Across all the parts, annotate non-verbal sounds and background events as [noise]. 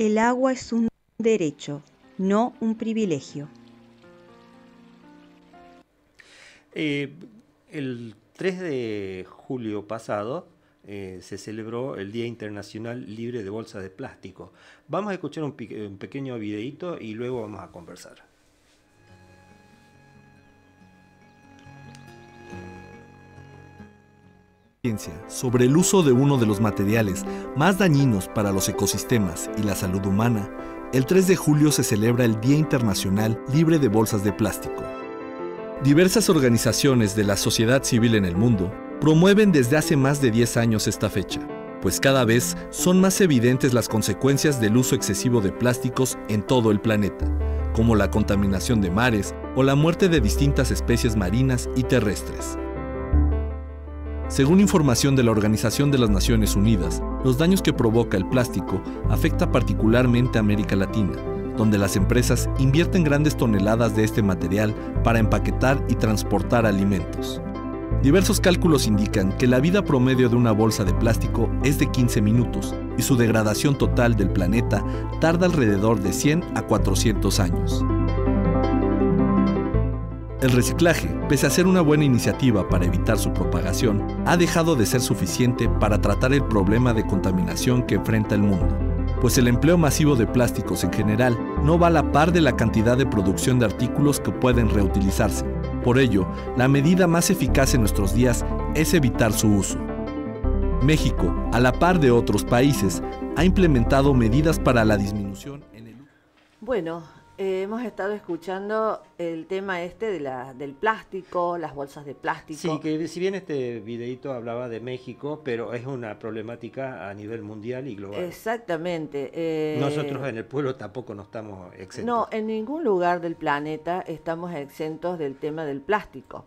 el agua es un derecho, no un privilegio. Eh, el 3 de julio pasado eh, se celebró el Día Internacional Libre de Bolsas de Plástico. Vamos a escuchar un, un pequeño videíto y luego vamos a conversar. sobre el uso de uno de los materiales más dañinos para los ecosistemas y la salud humana, el 3 de julio se celebra el Día Internacional Libre de Bolsas de Plástico. Diversas organizaciones de la sociedad civil en el mundo promueven desde hace más de 10 años esta fecha, pues cada vez son más evidentes las consecuencias del uso excesivo de plásticos en todo el planeta, como la contaminación de mares o la muerte de distintas especies marinas y terrestres. Según información de la Organización de las Naciones Unidas, los daños que provoca el plástico afecta particularmente a América Latina, donde las empresas invierten grandes toneladas de este material para empaquetar y transportar alimentos. Diversos cálculos indican que la vida promedio de una bolsa de plástico es de 15 minutos y su degradación total del planeta tarda alrededor de 100 a 400 años. El reciclaje, pese a ser una buena iniciativa para evitar su propagación, ha dejado de ser suficiente para tratar el problema de contaminación que enfrenta el mundo, pues el empleo masivo de plásticos en general no va a la par de la cantidad de producción de artículos que pueden reutilizarse. Por ello, la medida más eficaz en nuestros días es evitar su uso. México, a la par de otros países, ha implementado medidas para la disminución en el... Bueno, hemos estado escuchando el tema este de la, del plástico, las bolsas de plástico. Sí, que si bien este videito hablaba de México, pero es una problemática a nivel mundial y global. Exactamente. Eh, Nosotros en el pueblo tampoco no estamos exentos. No, en ningún lugar del planeta estamos exentos del tema del plástico.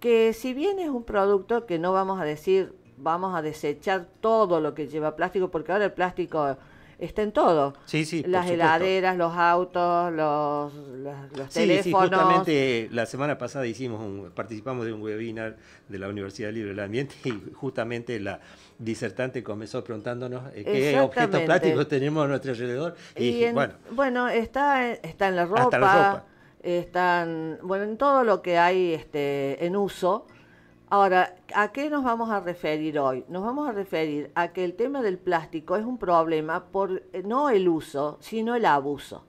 Que si bien es un producto que no vamos a decir, vamos a desechar todo lo que lleva plástico, porque ahora el plástico está en todo. Sí, Las heladeras, los autos, los, teléfonos. justamente la semana pasada hicimos participamos de un webinar de la Universidad Libre del Ambiente y justamente la disertante comenzó preguntándonos eh, qué objetos plásticos tenemos a nuestro alrededor. Y, bueno, bueno está, está en la ropa. la ropa. Están, bueno, en todo lo que hay este, en uso, Ahora, ¿a qué nos vamos a referir hoy? Nos vamos a referir a que el tema del plástico es un problema por eh, no el uso, sino el abuso.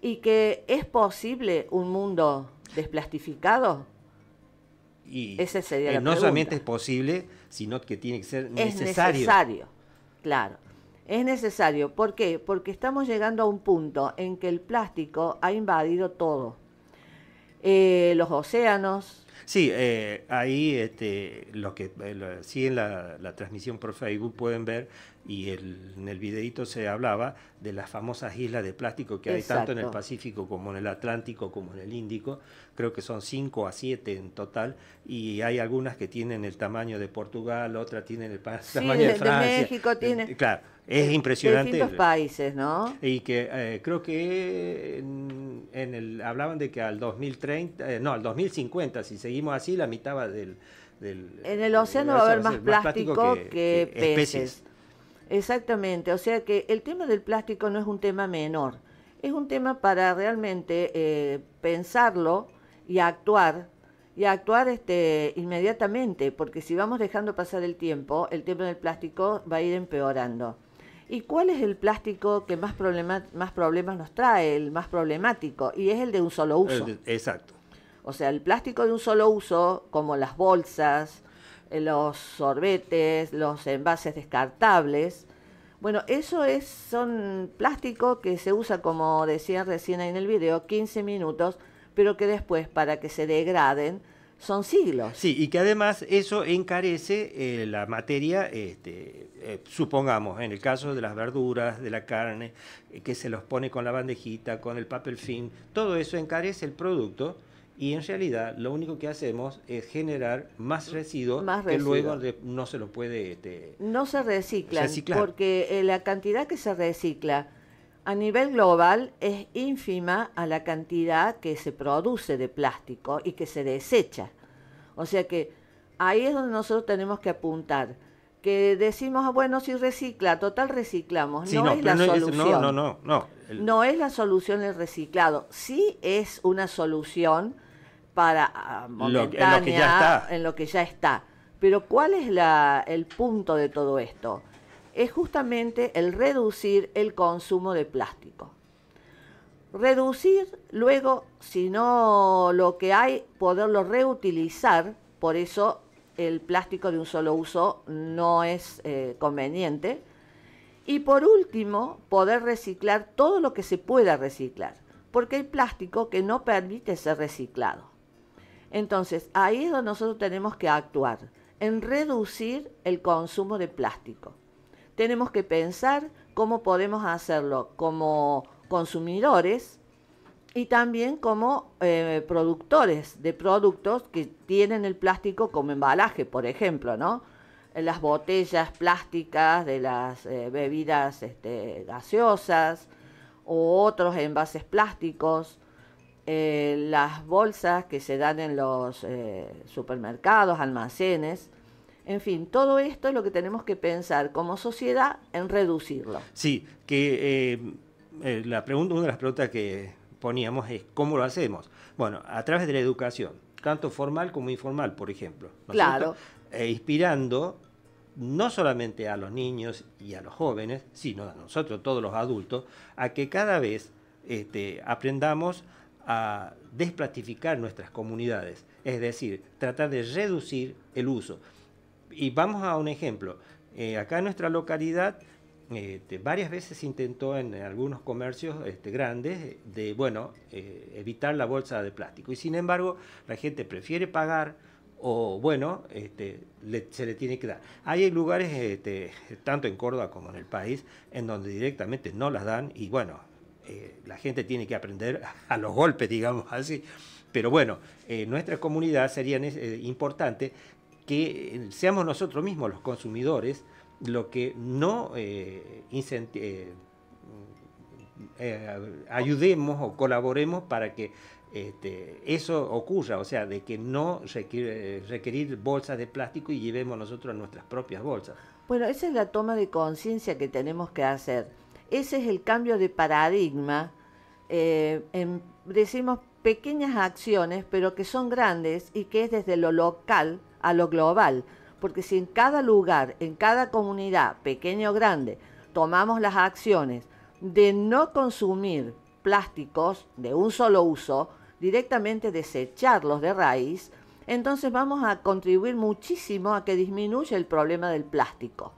Y que es posible un mundo desplastificado. Y Esa sería eh, no solamente es posible, sino que tiene que ser necesario. Es necesario, claro. Es necesario. ¿Por qué? Porque estamos llegando a un punto en que el plástico ha invadido todo eh, los océanos. Sí, eh, ahí este, los que eh, siguen la, transmisión por Facebook pueden ver, y en el videito se hablaba de las famosas islas de plástico que hay tanto en el Pacífico como en el Atlántico como en el Índico. Creo que son 5 a 7 en total, y hay algunas que tienen el tamaño de Portugal, otras tienen el tamaño de, Francia. De México tiene. Claro, es impresionante. De países, ¿no? Y que creo que en, el, hablaban de que al 2030, eh, no, al 2050, si seguimos así, la mitad del... en el océano va a haber más plástico, que, peces. Exactamente, o sea que el tema del plástico no es un tema menor, es un tema para realmente eh, pensarlo y actuar y actuar este, inmediatamente, porque si vamos dejando pasar el tiempo, el tema del plástico va a ir empeorando. ¿Y cuál es el plástico que más, más problemas nos trae, el más problemático? Y es el de un solo uso. Exacto. O sea, el plástico de un solo uso, como las bolsas, eh, los sorbetes, los envases descartables. Bueno, eso es, son plástico que se usa, como decía recién ahí en el video, 15 minutos, pero que después, para que se degraden, son siglos. Sí, y que además eso encarece eh, la materia, este, eh, supongamos, en el caso de las verduras, de la carne, eh, que se los pone con la bandejita, con el papel film, todo eso encarece el producto y en realidad lo único que hacemos es generar más residuos que luego no se lo puede... Este, no se reciclan, porque la cantidad que se recicla a nivel global es ínfima a la cantidad que se produce de plástico y que se desecha. O sea que ahí es donde nosotros tenemos que apuntar. Que decimos, ah, bueno, si recicla, total reciclamos. no, es la solución. No, no, no, no. No es la solución el reciclado. Sí es una solución para momentánea, ah, en, lo que ya está. en lo que ya está. Pero ¿cuál es el punto de todo esto? es justamente el reducir el consumo de plástico. Reducir, luego, si no lo que hay, poderlo reutilizar, por eso el plástico de un solo uso no es eh, conveniente. Y por último, poder reciclar todo lo que se pueda reciclar, porque hay plástico que no permite ser reciclado. Entonces, ahí es donde nosotros tenemos que actuar, en reducir el consumo de plástico tenemos que pensar cómo podemos hacerlo como consumidores y también como eh, productores de productos que tienen el plástico como embalaje, por ejemplo, ¿no? Eh, las botellas plásticas de las eh, bebidas este, gaseosas o otros envases plásticos, las bolsas que se dan en los supermercados, almacenes, en fin, todo esto es lo que tenemos que pensar como sociedad en reducirlo. Sí, que eh, eh, la pregunta, una de las preguntas que poníamos es cómo lo hacemos. Bueno, a través de la educación, tanto formal como informal, por ejemplo. claro. E inspirando no solamente a los niños y a los jóvenes, sino a nosotros, todos los adultos, a que cada vez este, aprendamos a desplastificar nuestras comunidades, es decir, tratar de reducir el uso y vamos a un ejemplo. Eh, acá en nuestra localidad este, varias veces intentó en algunos comercios este, grandes de bueno eh, evitar la bolsa de plástico y sin embargo la gente prefiere pagar o bueno este, se le tiene que dar hay lugares tanto en Córdoba como en el país en donde directamente no las dan y bueno eh, la gente tiene que aprender [laughs] a los golpes digamos así pero bueno, en nuestra comunidad sería importante que eh, seamos nosotros mismos los consumidores lo que no eh, eh, mm, ayudemos o colaboremos para que este, eso ocurra, o sea, de que no requerir bolsas de plástico y llevemos nosotros nuestras propias bolsas. Bueno, esa es la toma de conciencia que tenemos que hacer. Ese es el cambio de paradigma. En, decimos pequeñas acciones, pero que son grandes y que es desde lo local a lo global, porque si en cada lugar, en cada comunidad, pequeño o grande, tomamos las acciones de no consumir plásticos de un solo uso, directamente desecharlos de raíz, entonces vamos a contribuir muchísimo a que disminuya el problema del plástico.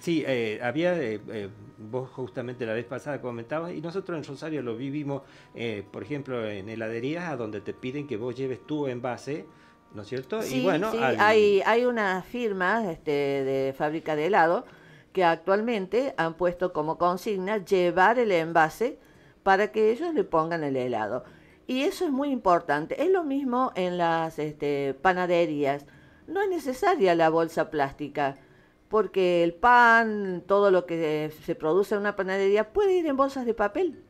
Sí, eh, había, eh, eh, vos justamente la vez pasada comentabas, y nosotros en Rosario lo vivimos, por ejemplo, en heladerías, a donde te piden que vos lleves tu envase ¿No es cierto? Sí, y bueno, hay, hay unas firmas este, de fábrica de helado que actualmente han puesto como consigna llevar el envase para que ellos le pongan el helado. Y eso es muy importante. Es lo mismo en las este, panaderías. No es necesaria la bolsa plástica, porque el pan, todo lo que se produce en una panadería puede ir en bolsas de papel.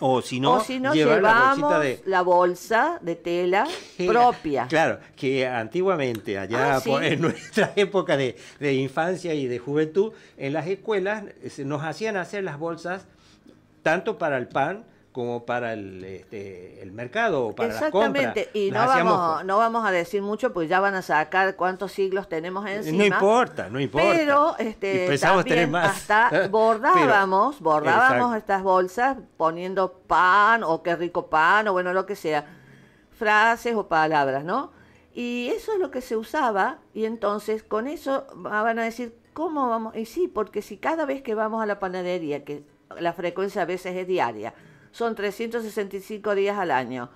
O si no, llevamos la, bolsa de tela [laughs] propia. Claro, que antiguamente, allá ah, en nuestra [laughs] época de, de, infancia y de juventud, en las escuelas eh, nos hacían hacer las bolsas tanto para el pan como para este, el, mercado o para las compras. y no vamos, no vamos a decir mucho, pues ya van a sacar cuántos siglos tenemos encima. No importa, no importa. Pero este, tener más. hasta [laughs] bordábamos, bordábamos estas bolsas poniendo pan o qué rico pan o bueno, lo que sea, frases o palabras, ¿no? Y eso es lo que se usaba y entonces con eso van a decir, ¿cómo vamos? Y sí, porque si cada vez que vamos a la panadería, que la frecuencia a veces es diaria, son 365 días al año.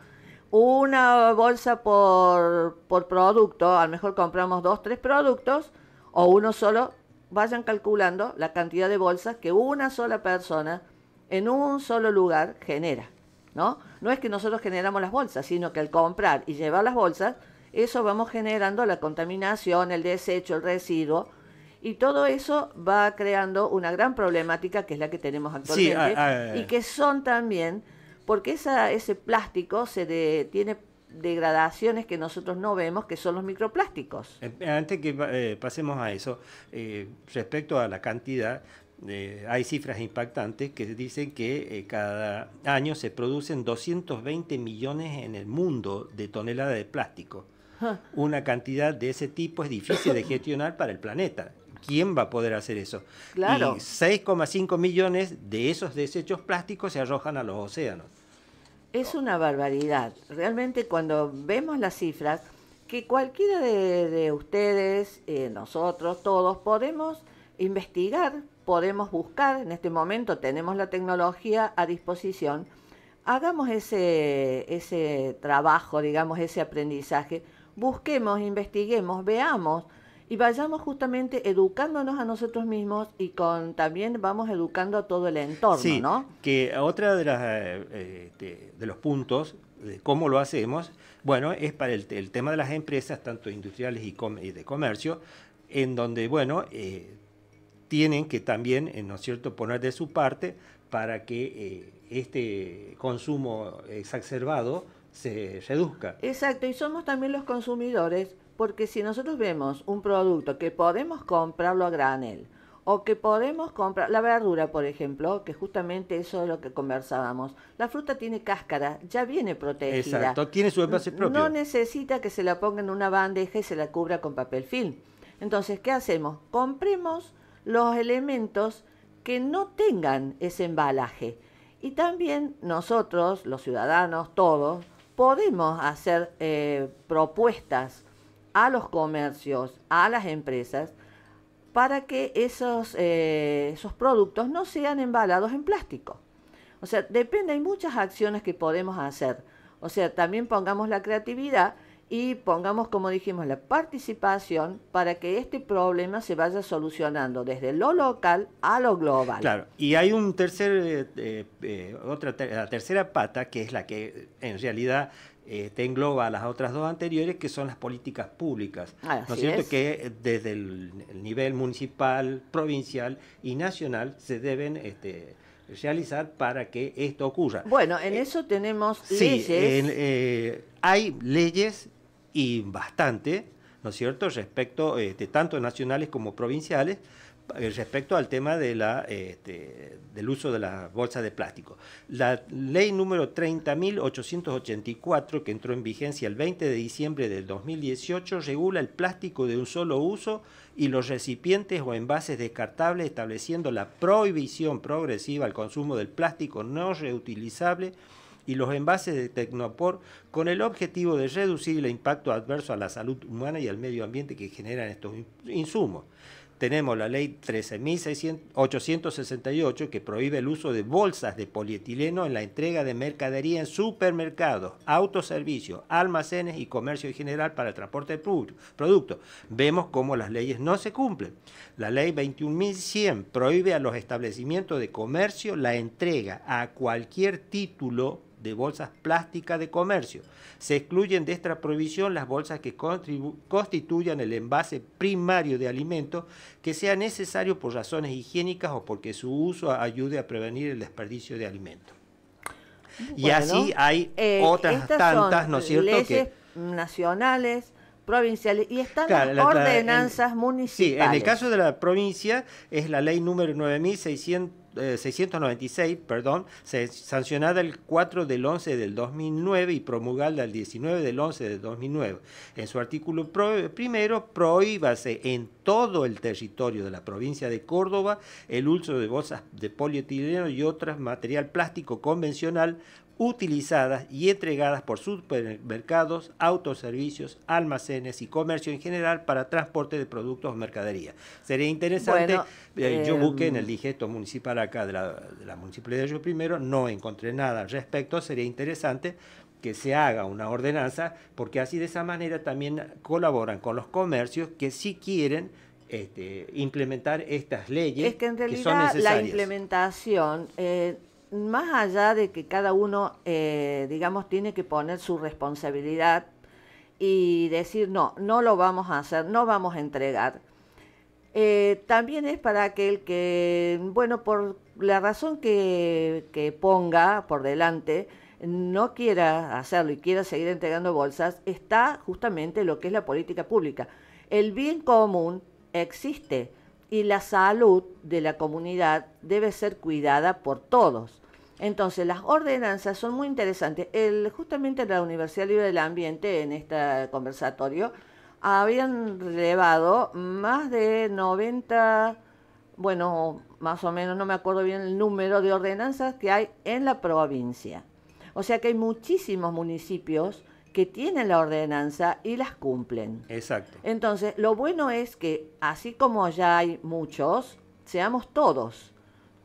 Una bolsa por, por producto, a lo mejor compramos dos, tres productos o uno solo, vayan calculando la cantidad de bolsas que una sola persona en un solo lugar genera. ¿no? no es que nosotros generamos las bolsas, sino que al comprar y llevar las bolsas, eso vamos generando la contaminación, el desecho, el residuo, y todo eso va creando una gran problemática que es la que tenemos actualmente ah, ah, ah. y que son también, porque esa, ese plástico se tiene degradaciones que nosotros no vemos, que son los microplásticos. Eh, antes que eh, pasemos a eso, eh, respecto a la cantidad, hay cifras impactantes que dicen que cada año se producen 220 millones en el mundo de toneladas de plástico. Una cantidad de ese tipo es difícil de [laughs] gestionar para el planeta. ¿Quién va a poder hacer eso? Claro. 6,5 millones de esos desechos plásticos se arrojan a los océanos. Es una barbaridad. Realmente cuando vemos las cifras, que cualquiera de, ustedes, eh, nosotros, todos, podemos investigar, podemos buscar, en este momento tenemos la tecnología a disposición, hagamos ese, ese trabajo, digamos, ese aprendizaje, busquemos, investiguemos, veamos y vayamos justamente educándonos a nosotros mismos y con también vamos educando a todo el entorno, sí, Que otra de las eh, este, de, los puntos de cómo lo hacemos, bueno, es para el, tema de las empresas, tanto industriales y, de comercio, en donde, bueno, eh, tienen que también, eh, ¿no es cierto?, poner de su parte para que este consumo exacerbado se reduzca. Exacto, y somos también los consumidores porque si nosotros vemos un producto que podemos comprarlo a granel, o que podemos comprar la verdura, por ejemplo, que justamente eso es lo que conversábamos. La fruta tiene cáscara, ya viene protegida. Exacto, tiene su envase propio. No necesita que se la ponga en una bandeja y se la cubra con papel film. Entonces, ¿qué hacemos? Compremos los elementos que no tengan ese embalaje. Y también nosotros, los ciudadanos, todos, podemos hacer eh, propuestas a los comercios, a las empresas, para que esos, eh, esos productos no sean embalados en plástico. O sea, depende, hay muchas acciones que podemos hacer. O sea, también pongamos la creatividad y pongamos, como dijimos, la participación para que este problema se vaya solucionando desde lo local a lo global. Claro, y hay un tercer, eh, eh, otra la tercera pata que es la que en realidad te este, engloba las otras dos anteriores, que son las políticas públicas. ¿No es cierto? Que eh, desde el, nivel municipal, provincial y nacional se deben este, realizar para que esto ocurra. Bueno, en eh, eso tenemos leyes. Sí, eh, hay leyes y bastante, ¿no es cierto?, respecto de este, tanto nacionales como provinciales eh, respecto al tema de la, este, del uso de las bolsas de plástico. La ley número 30.884, que entró en vigencia el 20 de diciembre del 2018, regula el plástico de un solo uso y los recipientes o envases descartables, estableciendo la prohibición progresiva al consumo del plástico no reutilizable y los envases de Tecnopor con el objetivo de reducir el impacto adverso a la salud humana y al medio ambiente que generan estos insumos tenemos la ley 13.868 que prohíbe el uso de bolsas de polietileno en la entrega de mercadería en supermercados, autoservicios, almacenes y comercio en general para el transporte de productos. Vemos cómo las leyes no se cumplen. La ley 21.100 prohíbe a los establecimientos de comercio la entrega a cualquier título de bolsas plásticas de comercio. Se excluyen de esta prohibición las bolsas que constituyan el envase primario de alimentos que sea necesario por razones higiénicas o porque su uso ayude a prevenir el desperdicio de alimentos. y así hay eh, otras tantas, ¿no es cierto? Leyes nacionales, provinciales y están las ordenanzas municipales. Sí, en el caso de la provincia es la ley número 9600 696, eh, perdón, sancionada el 4 del 11 del 2009 y promulgada el 19 del 11 del 2009. En su artículo primero, prohíbase en todo el territorio de la provincia de Córdoba el uso de bolsas de polietileno y otro material plástico convencional utilizadas y entregadas por supermercados, autoservicios, almacenes y comercio en general para transporte de productos o mercadería. Sería interesante, eh, yo eh, busqué en el mm. digesto municipal acá de la, municipalidad de Yo Primero, no encontré nada al respecto, sería interesante que se haga una ordenanza, porque así de esa manera también colaboran con los comercios que sí quieren este, implementar estas leyes. Es que en realidad la implementación... Eh, más allá de que cada uno, eh, digamos, tiene que poner su responsabilidad y decir, no, no lo vamos a hacer, no vamos a entregar. Eh, también es para aquel que, bueno, por la razón que ponga por delante, no quiera hacerlo y quiera seguir entregando bolsas, está justamente lo que es la política pública. El bien común existe y la salud de la comunidad debe ser cuidada por todos. Entonces, las ordenanzas son muy interesantes. El, justamente la Universidad Libre del Ambiente, en este conversatorio, habían relevado más de 90, bueno, más o menos, no me acuerdo bien el número de ordenanzas que hay en la provincia. O sea que hay muchísimos municipios que tienen la ordenanza y las cumplen. Exacto. Entonces, lo bueno es que así como ya hay muchos, seamos todos.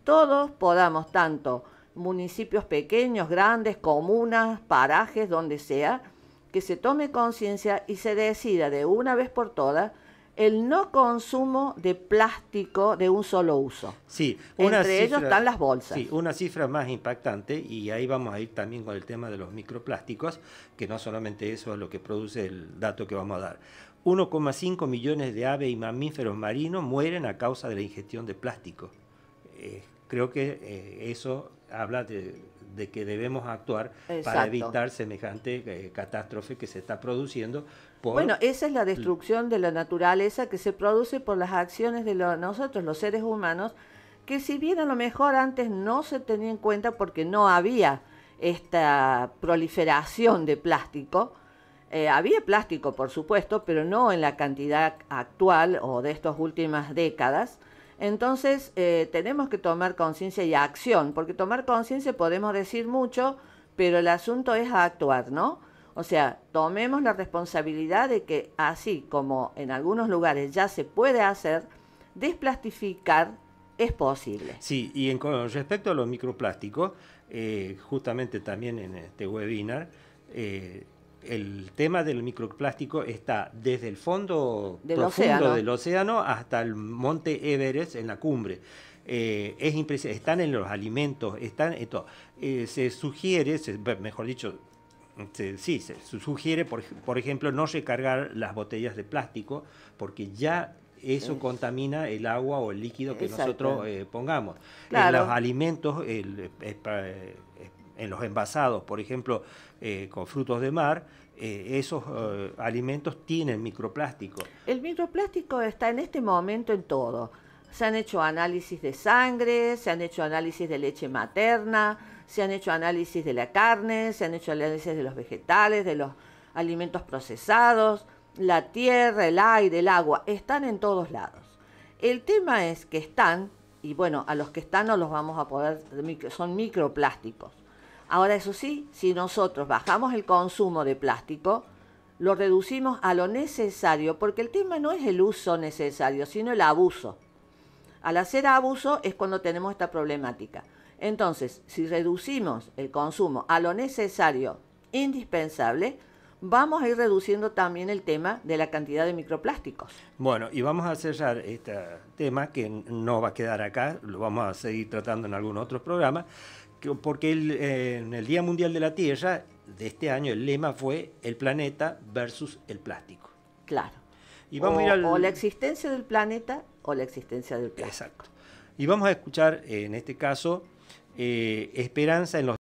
Todos podamos, tanto municipios pequeños, grandes, comunas, parajes, donde sea, que se tome conciencia y se decida de una vez por todas el no consumo de plástico de un solo uso. Sí, entre ellos están las bolsas. Sí, una cifra más impactante y ahí vamos a ir también con el tema de los microplásticos, que no solamente eso es lo que produce el dato que vamos a dar. 1,5 millones de aves y mamíferos marinos mueren a causa de la ingestión de plástico. Eh, creo que eh, eso habla de, que debemos actuar para evitar semejante eh, catástrofe que se está produciendo bueno, esa es la destrucción de la naturaleza que se produce por las acciones de nosotros, los seres humanos, que si bien a lo mejor antes no se tenía en cuenta porque no había esta proliferación de plástico, eh, había plástico por supuesto, pero no en la cantidad actual o de estas últimas décadas, entonces eh, tenemos que tomar conciencia y acción, porque tomar conciencia podemos decir mucho, pero el asunto es actuar, ¿no? O sea, tomemos la responsabilidad de que así como en algunos lugares ya se puede hacer, desplastificar es posible. Sí, y en, con respecto a los microplásticos, eh, justamente también en este webinar, eh, el tema del microplástico está desde el fondo del profundo océano. del océano hasta el monte Everest en la cumbre. Eh, es están en los alimentos, están en todo. se sugiere, mejor dicho, se, sí, se sugiere, por, ejemplo, no recargar las botellas de plástico porque ya eso contamina el agua o el líquido que nosotros eh, pongamos. En los alimentos, eh, en los envasados, por ejemplo, eh, con frutos de mar, esos alimentos tienen microplástico. El microplástico está en este momento en todo. Se han hecho análisis de sangre, se han hecho análisis de leche materna, se han hecho análisis de la carne, se han hecho análisis de los vegetales, de los alimentos procesados, la tierra, el aire, el agua, están en todos lados. El tema es que están, y bueno, a los que están no los vamos a poder, son microplásticos. Ahora, eso sí, si nosotros bajamos el consumo de plástico, lo reducimos a lo necesario, porque el tema no es el uso necesario, sino el abuso. Al hacer abuso es cuando tenemos esta problemática. Entonces, si reducimos el consumo a lo necesario, indispensable, vamos a ir reduciendo también el tema de la cantidad de microplásticos. Bueno, y vamos a cerrar este tema que no va a quedar acá, lo vamos a seguir tratando en algún otro programa, porque eh, en el Día Mundial de la Tierra de este año el lema fue el planeta versus el plástico. Claro. Y vamos o la existencia del planeta o la existencia del plástico. Exacto. Y vamos a escuchar, eh, en este caso, eh, esperanza en los